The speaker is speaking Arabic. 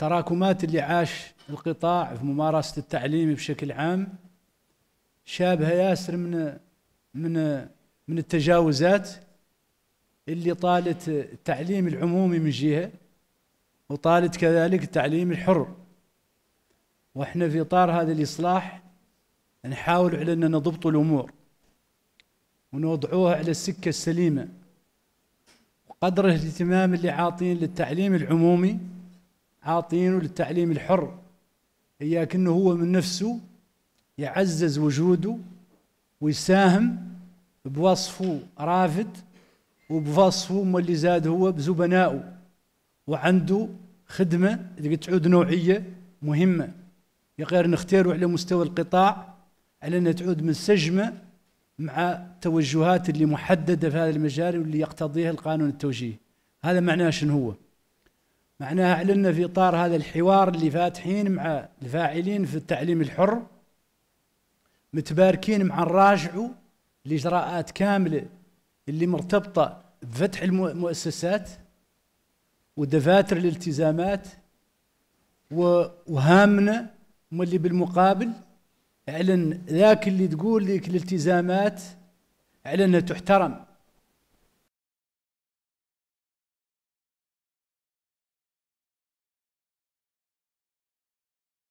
تراكمات اللي عاش القطاع في ممارسة التعليم بشكل عام شابه ياسر من من من التجاوزات اللي طالت التعليم العمومي من جهة وطالت كذلك التعليم الحر واحنا في اطار هذا الاصلاح نحاول على اننا نضبط الامور ونوضعوها على السكه السليمه وقدر الاهتمام اللي عاطين للتعليم العمومي عاطينه للتعليم الحر إياك أنه هو من نفسه يعزز وجوده ويساهم بوصفه رافد وبوصفه ما اللي زاد هو بزبنائه وعنده خدمة اللي تعود نوعية مهمة يقير نختاره على مستوى القطاع على أن تعود منسجمة مع توجهات اللي محددة في هذا المجال واللي يقتضيها القانون التوجيهي هذا معناه شنو هو معناها اعلنا في اطار هذا الحوار اللي فاتحين مع الفاعلين في التعليم الحر متباركين مع نراجعوا الاجراءات كامله اللي مرتبطه بفتح المؤسسات ودفاتر الالتزامات وهامنا هم اللي بالمقابل اعلن ذاك اللي تقول لك الالتزامات اعلنها تحترم